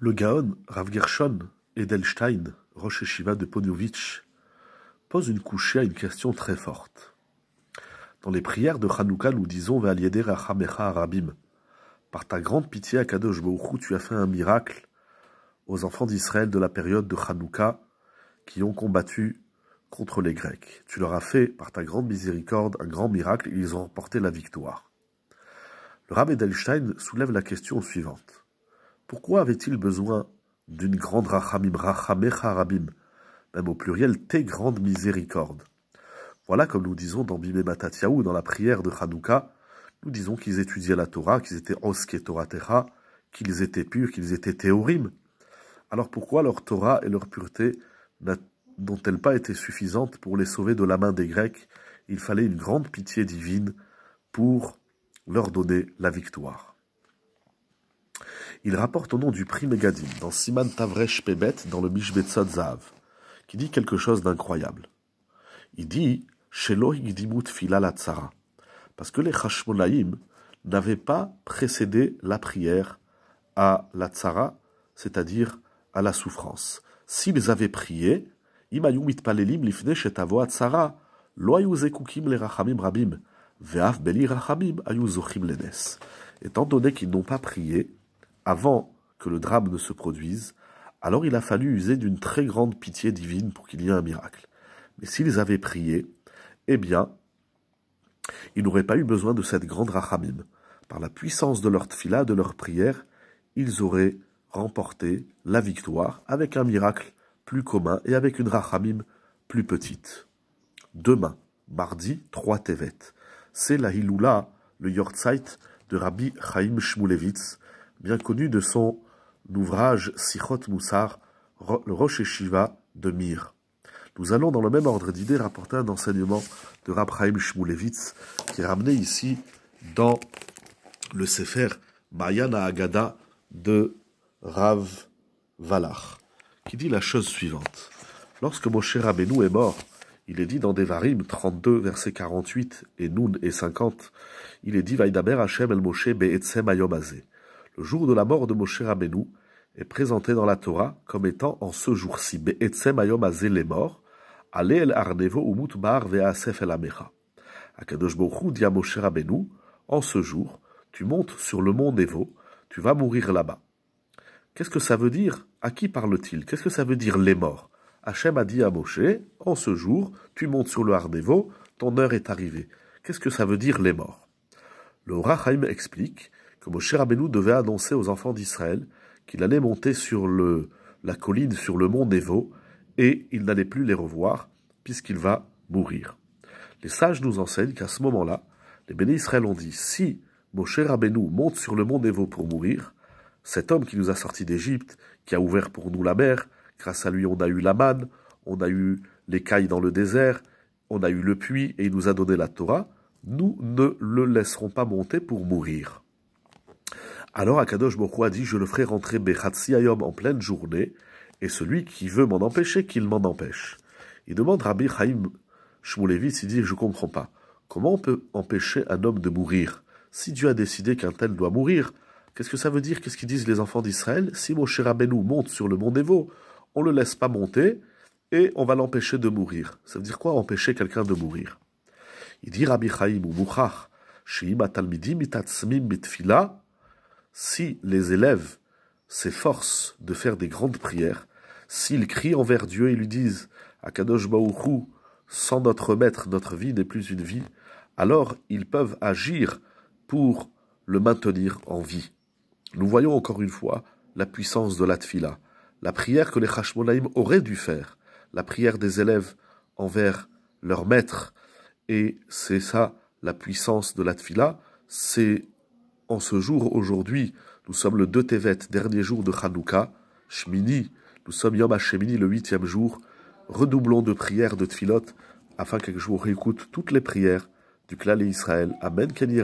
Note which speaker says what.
Speaker 1: Le Gaon Rav Gershon Edelstein, Rosh de Poniovitch, pose une couchée à une question très forte. Dans les prières de Hanouka, nous disons Ve'alieder Rachamecha Arabim. Par ta grande pitié, Kadosh Bochu, tu as fait un miracle aux enfants d'Israël de la période de Hanouka qui ont combattu contre les Grecs. Tu leur as fait, par ta grande miséricorde, un grand miracle et ils ont remporté la victoire. Le Rav Edelstein soulève la question suivante. Pourquoi avait-il besoin d'une grande rachamim, rachamecha même au pluriel, tes grandes miséricordes Voilà comme nous disons dans Bimé Matatiaou, dans la prière de Hanouka, nous disons qu'ils étudiaient la Torah, qu'ils étaient oske Torah qu'ils étaient purs, qu'ils étaient théorim. Alors pourquoi leur Torah et leur pureté n'ont-elles pas été suffisantes pour les sauver de la main des Grecs Il fallait une grande pitié divine pour leur donner la victoire. Il rapporte au nom du prix Megadim, dans Siman Tavresh Pebet, dans le Mishbetzot Zahav, qui dit quelque chose d'incroyable. Il dit parce que les Hashmonaïm n'avaient pas précédé la prière à la Tzara, c'est-à-dire à la souffrance. S'ils avaient prié, Étant donné qu'ils n'ont pas prié, avant que le drame ne se produise, alors il a fallu user d'une très grande pitié divine pour qu'il y ait un miracle. Mais s'ils avaient prié, eh bien, ils n'auraient pas eu besoin de cette grande rachamim. Par la puissance de leur tfila, de leur prière, ils auraient remporté la victoire avec un miracle plus commun et avec une rachamim plus petite. Demain, mardi 3 Tevet, c'est la Hiloula, le Yortzeit de Rabbi Chaim Shmulevitz, bien connu de son ouvrage Sichot Moussar, le Roche Shiva de Mir. Nous allons dans le même ordre d'idées rapporter un enseignement de Raphaël Shmulevitz qui est ramené ici dans le Sefer Mayana Agada de Rav Valach, qui dit la chose suivante. Lorsque Moshe Rabenu est mort, il est dit dans Devarim 32, verset 48 et Noun et 50, il est dit Vaidaber Hashem el Moshe be'etzem ayomazé le jour de la mort de Moshe Rabbeinu, est présenté dans la Torah comme étant en ce jour-ci, Be'etzem ayom arnevo umut bar ve'asef el en ce jour, tu montes sur le mont Nevo, tu vas mourir là-bas. Qu'est-ce que ça veut dire À qui parle-t-il Qu'est-ce que ça veut dire les morts Hachem a dit à Moshe, en ce jour, tu montes sur le Arnevo, ton heure est arrivée. Qu'est-ce que ça veut dire les morts Le Rachaim explique Moshe Rabbeinu devait annoncer aux enfants d'Israël qu'il allait monter sur le, la colline, sur le mont Nevo, et il n'allait plus les revoir, puisqu'il va mourir. Les sages nous enseignent qu'à ce moment-là, les bénis Israël ont dit, si Moshe Rabbeinu monte sur le mont Nevo pour mourir, cet homme qui nous a sortis d'Égypte, qui a ouvert pour nous la mer, grâce à lui on a eu la manne, on a eu cailles dans le désert, on a eu le puits et il nous a donné la Torah, nous ne le laisserons pas monter pour mourir. Alors Akadosh Kadosh a dit Je le ferai rentrer Ayom en pleine journée, et celui qui veut m'en empêcher, qu'il m'en empêche. Il demande Rabbi Chaim Shmulevitz il dit Je comprends pas. Comment on peut empêcher un homme de mourir Si Dieu a décidé qu'un tel doit mourir, qu'est-ce que ça veut dire Qu'est-ce qu'ils disent les enfants d'Israël Si Moshe Rabbeinu monte sur le mont Dévot, on le laisse pas monter et on va l'empêcher de mourir. Ça veut dire quoi empêcher quelqu'un de mourir Il dit Rabbi Chaim ou si les élèves s'efforcent de faire des grandes prières, s'ils crient envers Dieu et lui disent Akadosh Baouchou, sans notre maître, notre vie n'est plus une vie, alors ils peuvent agir pour le maintenir en vie. Nous voyons encore une fois la puissance de la la prière que les Hashmonaïm auraient dû faire, la prière des élèves envers leur maître. Et c'est ça la puissance de la c'est en ce jour aujourd'hui, nous sommes le 2 Tevet, dernier jour de Hanouka, Shmini, nous sommes Yom HaShemini, le huitième jour, redoublons de prières de Tfilot, afin que je vous réécoute toutes les prières du clan Israël. Amen, Kenny